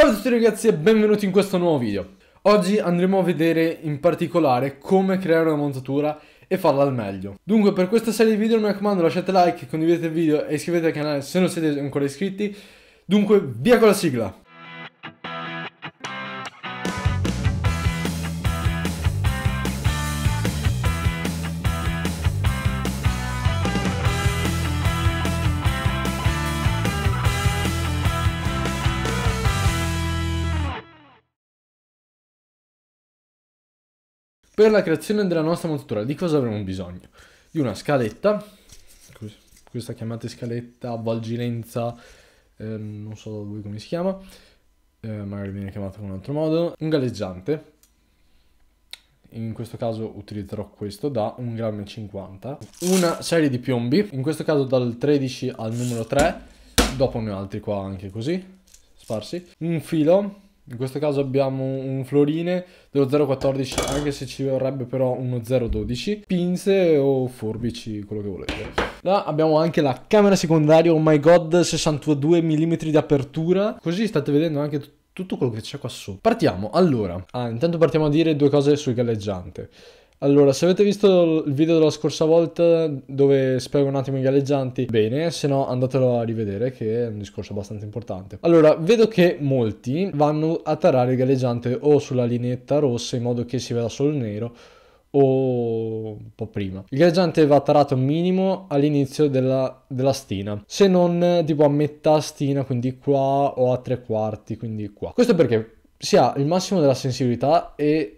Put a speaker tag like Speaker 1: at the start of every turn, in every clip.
Speaker 1: Salve a tutti ragazzi e benvenuti in questo nuovo video. Oggi andremo a vedere in particolare come creare una montatura e farla al meglio. Dunque per questa serie di video mi raccomando lasciate like, condividete il video e iscrivetevi al canale se non siete ancora iscritti. Dunque via con la sigla! Per la creazione della nostra montatura di cosa avremo bisogno? Di una scaletta, questa chiamate scaletta, avvolgilenza, eh, non so da voi come si chiama, eh, magari viene chiamata in un altro modo, un galleggiante, in questo caso utilizzerò questo da 1,50 g, una serie di piombi, in questo caso dal 13 al numero 3, dopo ne ho altri qua anche così, sparsi, un filo, in questo caso abbiamo un Florine dello 0,14 anche se ci vorrebbe però uno 0,12 pinze o forbici quello che volete là abbiamo anche la camera secondaria oh my god 62 mm di apertura così state vedendo anche tutto quello che c'è qua sotto partiamo allora ah intanto partiamo a dire due cose sul galleggiante allora, se avete visto il video della scorsa volta dove spiego un attimo i galleggianti, bene, se no andatelo a rivedere che è un discorso abbastanza importante. Allora, vedo che molti vanno a tarare il galleggiante o sulla lineetta rossa in modo che si veda solo il nero o un po' prima. Il galleggiante va tarato minimo all'inizio della, della, stina, se non tipo a metà stina, quindi qua o a tre quarti, quindi qua. Questo perché si ha il massimo della sensibilità e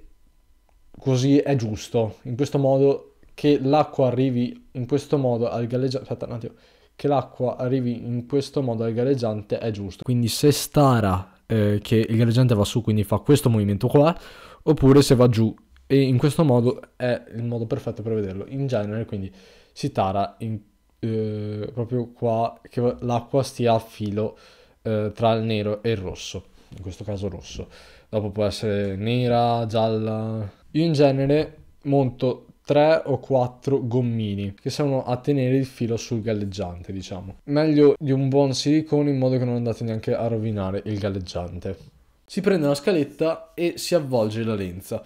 Speaker 1: così è giusto, in questo modo che l'acqua arrivi in questo modo al galleggiante, aspetta un attimo, che l'acqua arrivi in questo modo al galleggiante è giusto. Quindi se stara eh, che il galleggiante va su, quindi fa questo movimento qua, oppure se va giù e in questo modo è il modo perfetto per vederlo. In genere quindi si tara in, eh, proprio qua che l'acqua stia a filo eh, tra il nero e il rosso, in questo caso rosso. Dopo può essere nera, gialla, io in genere monto 3 o 4 gommini che servono a tenere il filo sul galleggiante, diciamo. Meglio di un buon silicone in modo che non andate neanche a rovinare il galleggiante. Si prende una scaletta e si avvolge la lenza.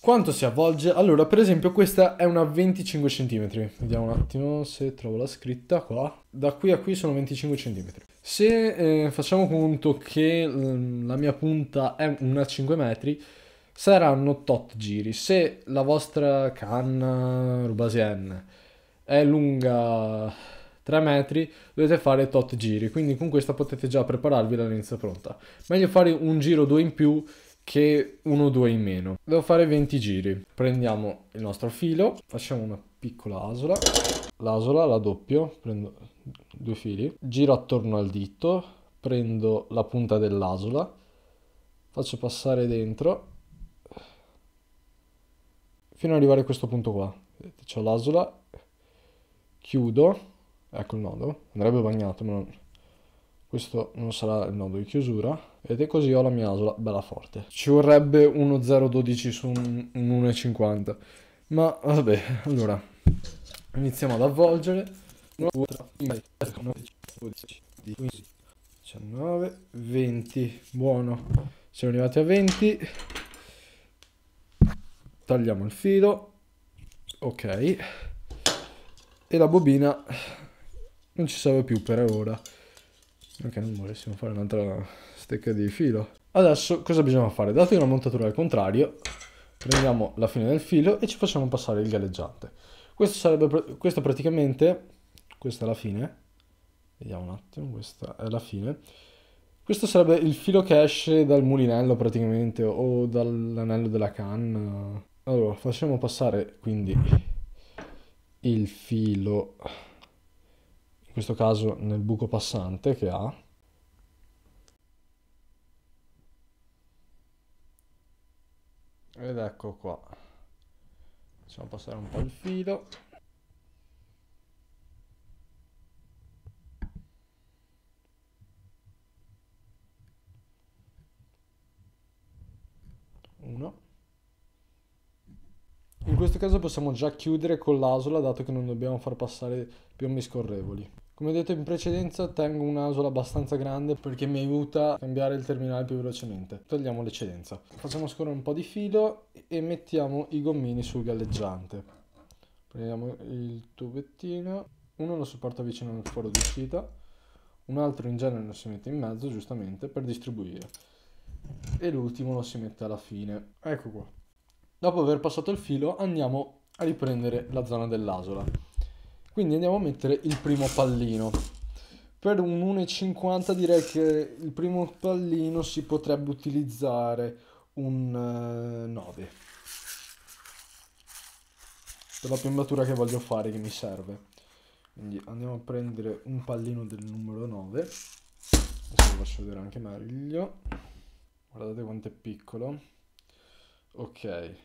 Speaker 1: Quanto si avvolge? Allora, per esempio, questa è una 25 cm. Vediamo un attimo se trovo la scritta qua. Da qui a qui sono 25 cm. Se eh, facciamo conto che la mia punta è una 5 metri, saranno tot giri. Se la vostra canna rubasien è lunga 3 metri, dovete fare tot giri, quindi con questa potete già prepararvi la lenza pronta. Meglio fare un giro o due in più che uno o due in meno. Devo fare 20 giri. Prendiamo il nostro filo, facciamo una piccola asola, l'asola la doppio, prendo due fili, giro attorno al dito, prendo la punta dell'asola, faccio passare dentro fino ad arrivare a questo punto qua. Vedete, c'ho l'asola, chiudo, ecco il nodo, andrebbe bagnato, ma non... questo non sarà il nodo di chiusura. Ed è così ho la mia asola bella forte. Ci vorrebbe 1.012 su un, 1,50. Ma vabbè, allora, iniziamo ad avvolgere. 19, 20, buono, siamo arrivati a 20, tagliamo il filo ok e la bobina non ci serve più per ora anche perché non volessimo fare un'altra stecca di filo adesso cosa bisogna fare dato che una montatura al contrario prendiamo la fine del filo e ci facciamo passare il galleggiante questo sarebbe questo praticamente questa è la fine vediamo un attimo questa è la fine questo sarebbe il filo che esce dal mulinello praticamente o dall'anello della canna allora facciamo passare quindi il filo in questo caso nel buco passante che ha ed ecco qua facciamo passare un po' il filo questo caso possiamo già chiudere con l'asola dato che non dobbiamo far passare piombi scorrevoli. Come detto in precedenza tengo un'asola abbastanza grande perché mi aiuta a cambiare il terminale più velocemente. Togliamo l'eccedenza. Facciamo scorrere un po' di filo e mettiamo i gommini sul galleggiante. Prendiamo il tubettino, uno lo supporta vicino al foro d'uscita, un altro in genere lo si mette in mezzo giustamente per distribuire e l'ultimo lo si mette alla fine. Ecco qua. Dopo aver passato il filo andiamo a riprendere la zona dell'asola. Quindi andiamo a mettere il primo pallino. Per un 1,50 direi che il primo pallino si potrebbe utilizzare un 9. Eh, per la piombatura che voglio fare che mi serve. Quindi andiamo a prendere un pallino del numero 9. Adesso vi faccio vedere anche meglio. Guardate quanto è piccolo. Ok.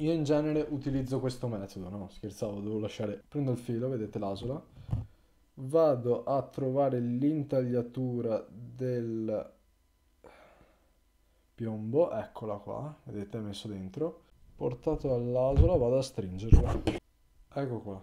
Speaker 1: Io in genere utilizzo questo metodo, no? Scherzavo, devo lasciare... Prendo il filo, vedete l'asola, vado a trovare l'intagliatura del piombo, eccola qua, vedete, messo dentro, portato all'asola, vado a stringerlo. Ecco qua,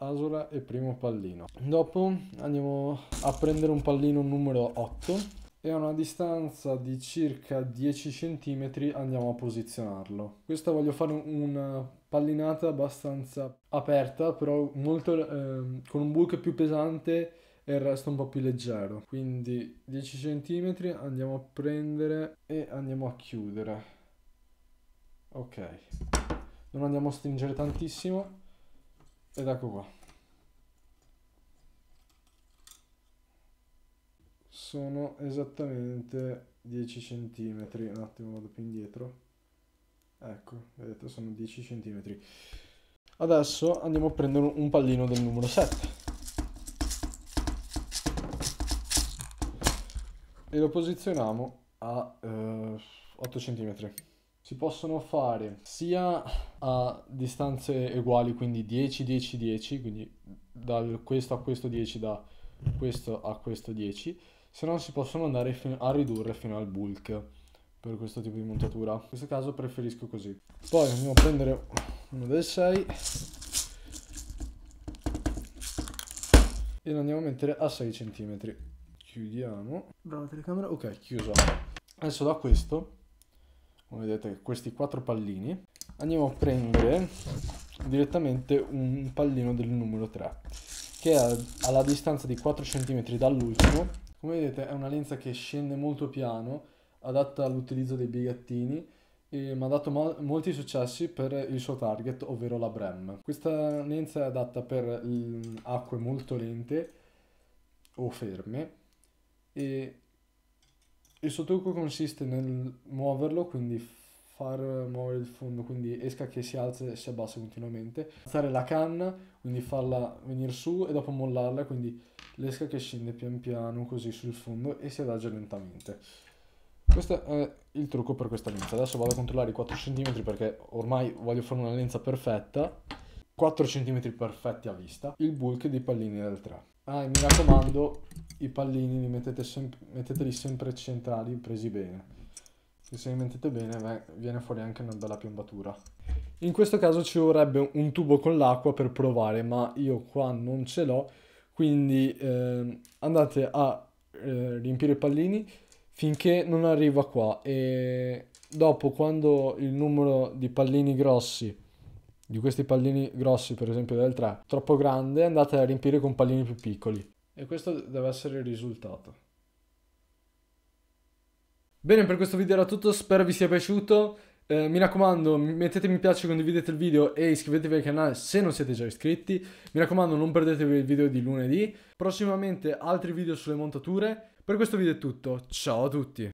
Speaker 1: asola e primo pallino. Dopo andiamo a prendere un pallino numero 8, e a una distanza di circa 10 cm andiamo a posizionarlo. Questa voglio fare una eh, pallinata abbastanza aperta, però molto, eh, con un bulk più pesante e il resto un po' più leggero. Quindi 10 cm andiamo a prendere e andiamo a chiudere. Ok, non andiamo a stringere tantissimo ed ecco qua. sono esattamente 10 cm. Un attimo vado più indietro. Ecco, vedete, sono 10 cm. Adesso andiamo a prendere un pallino del numero 7. E lo posizioniamo a eh, 8 cm. Si possono fare sia a distanze uguali, quindi 10, 10, 10, quindi da questo a questo 10, da questo a questo 10, se no si possono andare a ridurre fino al bulk per questo tipo di montatura. In questo caso preferisco così. Poi andiamo a prendere uno del 6 e lo andiamo a mettere a 6 cm. Chiudiamo. Brava telecamera. Ok, chiuso. Adesso da questo, come vedete, questi quattro pallini, andiamo a prendere direttamente un pallino del numero 3 che è alla distanza di 4 cm dall'ultimo come vedete è una lenza che scende molto piano, adatta all'utilizzo dei bigattini, e mi ha dato mo molti successi per il suo target, ovvero la Brem. Questa lenza è adatta per acque molto lente o ferme e il suo trucco consiste nel muoverlo, quindi far muovere il fondo, quindi esca che si alza e si abbassa continuamente, alzare la canna, quindi farla venire su e dopo mollarla, quindi l'esca che scende pian piano così sul fondo e si adagia lentamente. Questo è il trucco per questa lenza. Adesso vado a controllare i 4 cm perché ormai voglio fare una lenza perfetta. 4 cm perfetti a vista. Il bulk dei pallini del 3. Ah, mi raccomando, i pallini li mettete sem metteteli sempre centrali, presi bene. Se li mettete bene viene fuori anche una bella piombatura. In questo caso ci vorrebbe un tubo con l'acqua per provare, ma io qua non ce l'ho quindi eh, andate a eh, riempire i pallini finché non arriva qua e dopo quando il numero di pallini grossi di questi pallini grossi per esempio del 3 troppo grande andate a riempire con pallini più piccoli e questo deve essere il risultato Bene, per questo video era tutto, spero vi sia piaciuto. Eh, mi raccomando, mettete mi piace, condividete il video e iscrivetevi al canale se non siete già iscritti. Mi raccomando, non perdetevi il video di lunedì. Prossimamente altri video sulle montature. Per questo video è tutto, ciao a tutti!